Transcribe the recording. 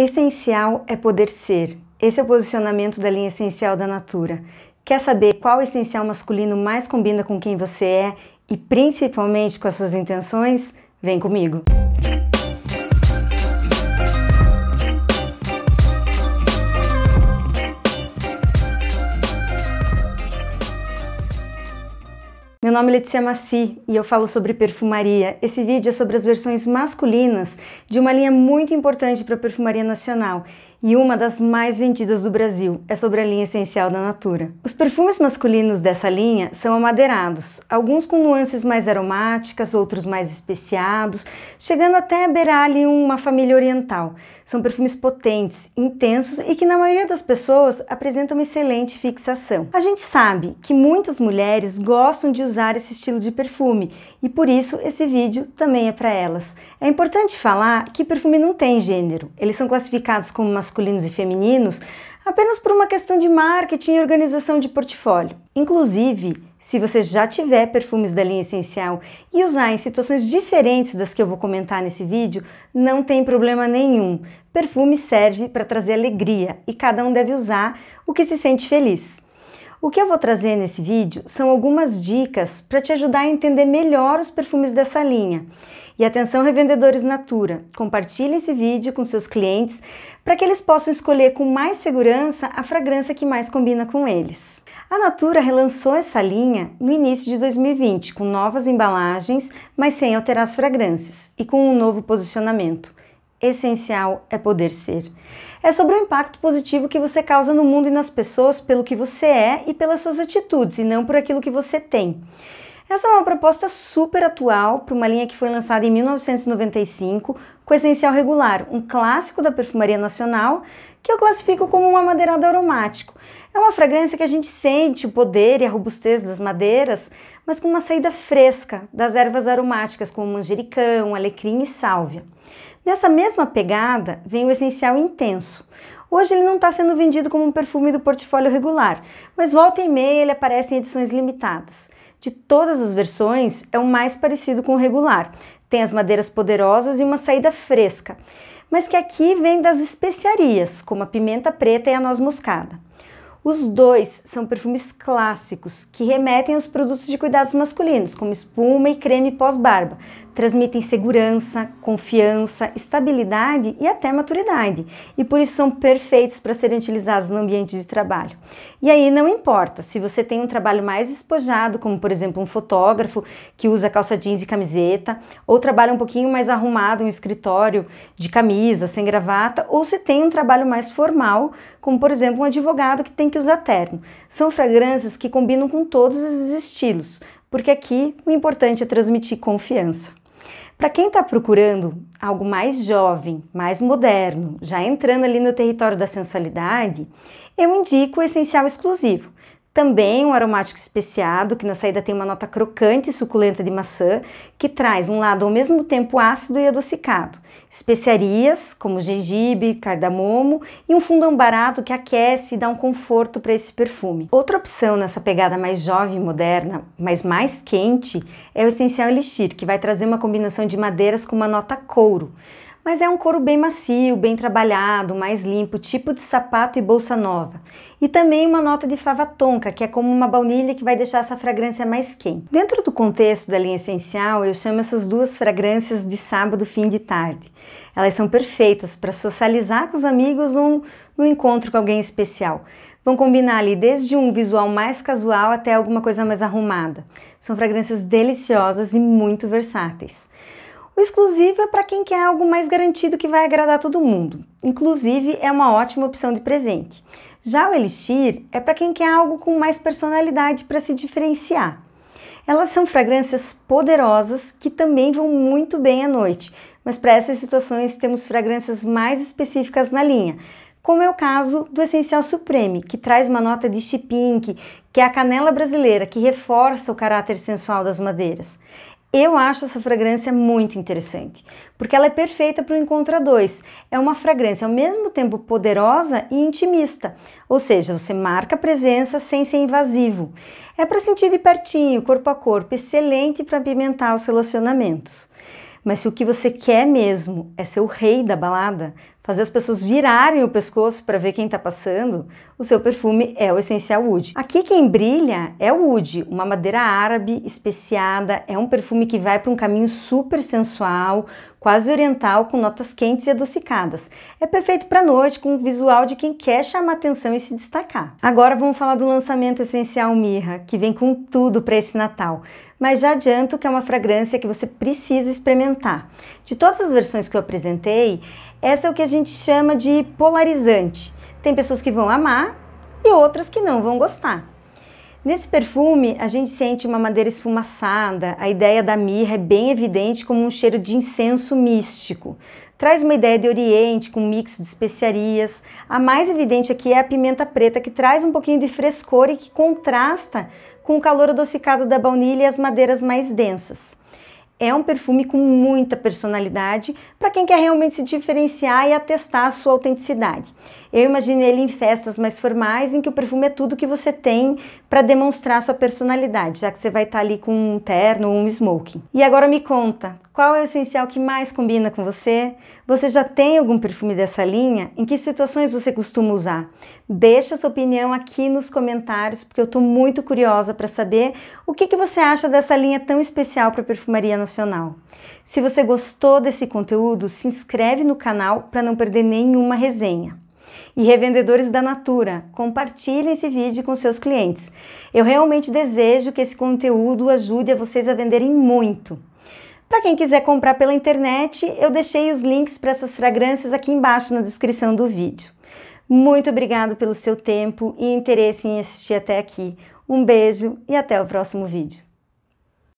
Essencial é poder ser. Esse é o posicionamento da linha essencial da Natura. Quer saber qual essencial masculino mais combina com quem você é e principalmente com as suas intenções? Vem comigo! Meu nome é Letícia Maci e eu falo sobre perfumaria. Esse vídeo é sobre as versões masculinas de uma linha muito importante para a perfumaria nacional e uma das mais vendidas do Brasil é sobre a linha essencial da Natura. Os perfumes masculinos dessa linha são amadeirados, alguns com nuances mais aromáticas, outros mais especiados, chegando até a beirar ali uma família oriental. São perfumes potentes, intensos e que na maioria das pessoas apresentam uma excelente fixação. A gente sabe que muitas mulheres gostam de usar esse estilo de perfume e por isso esse vídeo também é para elas. É importante falar que perfume não tem gênero. Eles são classificados como uma masculinos e femininos apenas por uma questão de marketing e organização de portfólio. Inclusive, se você já tiver perfumes da linha essencial e usar em situações diferentes das que eu vou comentar nesse vídeo, não tem problema nenhum. Perfume serve para trazer alegria e cada um deve usar o que se sente feliz. O que eu vou trazer nesse vídeo são algumas dicas para te ajudar a entender melhor os perfumes dessa linha. E atenção revendedores Natura, compartilhe esse vídeo com seus clientes para que eles possam escolher com mais segurança a fragrância que mais combina com eles. A Natura relançou essa linha no início de 2020 com novas embalagens, mas sem alterar as fragrâncias e com um novo posicionamento essencial é poder ser. É sobre o impacto positivo que você causa no mundo e nas pessoas pelo que você é e pelas suas atitudes, e não por aquilo que você tem. Essa é uma proposta super atual para uma linha que foi lançada em 1995 com essencial regular, um clássico da perfumaria nacional que eu classifico como um amadeirado aromático. É uma fragrância que a gente sente o poder e a robustez das madeiras, mas com uma saída fresca das ervas aromáticas como manjericão, alecrim e sálvia. Nessa mesma pegada vem o essencial intenso. Hoje ele não está sendo vendido como um perfume do portfólio regular, mas volta e meia ele aparece em edições limitadas. De todas as versões, é o mais parecido com o regular. Tem as madeiras poderosas e uma saída fresca, mas que aqui vem das especiarias, como a pimenta preta e a noz moscada. Os dois são perfumes clássicos que remetem aos produtos de cuidados masculinos, como espuma e creme pós-barba, transmitem segurança, confiança, estabilidade e até maturidade, e por isso são perfeitos para serem utilizados no ambiente de trabalho. E aí não importa se você tem um trabalho mais despojado, como por exemplo um fotógrafo que usa calça jeans e camiseta, ou trabalha um pouquinho mais arrumado, um escritório de camisa, sem gravata, ou se tem um trabalho mais formal, como por exemplo um advogado que tem que usar terno. São fragrâncias que combinam com todos esses estilos, porque aqui o importante é transmitir confiança. Para quem está procurando algo mais jovem, mais moderno, já entrando ali no território da sensualidade, eu indico o Essencial Exclusivo. Também um aromático especiado, que na saída tem uma nota crocante e suculenta de maçã, que traz um lado ao mesmo tempo ácido e adocicado. Especiarias, como gengibre, cardamomo e um fundão barato que aquece e dá um conforto para esse perfume. Outra opção nessa pegada mais jovem e moderna, mas mais quente, é o Essencial Elixir, que vai trazer uma combinação de madeiras com uma nota couro mas é um couro bem macio, bem trabalhado, mais limpo, tipo de sapato e bolsa nova. E também uma nota de fava tonka, que é como uma baunilha que vai deixar essa fragrância mais quente. Dentro do contexto da linha essencial, eu chamo essas duas fragrâncias de sábado fim de tarde. Elas são perfeitas para socializar com os amigos ou no encontro com alguém especial. Vão combinar ali desde um visual mais casual até alguma coisa mais arrumada. São fragrâncias deliciosas e muito versáteis. O exclusivo é para quem quer algo mais garantido que vai agradar todo mundo. Inclusive, é uma ótima opção de presente. Já o Elixir é para quem quer algo com mais personalidade para se diferenciar. Elas são fragrâncias poderosas que também vão muito bem à noite, mas para essas situações temos fragrâncias mais específicas na linha, como é o caso do Essencial Supreme, que traz uma nota de chipinque, que é a canela brasileira, que reforça o caráter sensual das madeiras. Eu acho essa fragrância muito interessante, porque ela é perfeita para o encontro a dois. É uma fragrância ao mesmo tempo poderosa e intimista, ou seja, você marca a presença sem ser invasivo. É para sentir de pertinho, corpo a corpo, excelente para apimentar os relacionamentos. Mas se o que você quer mesmo é ser o rei da balada, fazer as pessoas virarem o pescoço para ver quem está passando, o seu perfume é o essencial Wood. Aqui quem brilha é o Wood, uma madeira árabe especiada, é um perfume que vai para um caminho super sensual, quase oriental, com notas quentes e adocicadas. É perfeito para noite, com um visual de quem quer chamar atenção e se destacar. Agora vamos falar do lançamento essencial Mirra, que vem com tudo para esse Natal mas já adianto que é uma fragrância que você precisa experimentar. De todas as versões que eu apresentei, essa é o que a gente chama de polarizante. Tem pessoas que vão amar e outras que não vão gostar. Nesse perfume, a gente sente uma madeira esfumaçada, a ideia da mirra é bem evidente como um cheiro de incenso místico. Traz uma ideia de oriente, com um mix de especiarias. A mais evidente aqui é a pimenta preta, que traz um pouquinho de frescor e que contrasta com o calor adocicado da baunilha e as madeiras mais densas. É um perfume com muita personalidade para quem quer realmente se diferenciar e atestar a sua autenticidade. Eu imaginei ele em festas mais formais, em que o perfume é tudo que você tem para demonstrar sua personalidade, já que você vai estar tá ali com um terno ou um smoking. E agora me conta, qual é o essencial que mais combina com você? Você já tem algum perfume dessa linha? Em que situações você costuma usar? Deixa sua opinião aqui nos comentários, porque eu estou muito curiosa para saber o que, que você acha dessa linha tão especial para a Perfumaria Nacional. Se você gostou desse conteúdo, se inscreve no canal para não perder nenhuma resenha e revendedores da Natura, compartilhem esse vídeo com seus clientes. Eu realmente desejo que esse conteúdo ajude a vocês a venderem muito. Para quem quiser comprar pela internet, eu deixei os links para essas fragrâncias aqui embaixo na descrição do vídeo. Muito obrigado pelo seu tempo e interesse em assistir até aqui. Um beijo e até o próximo vídeo.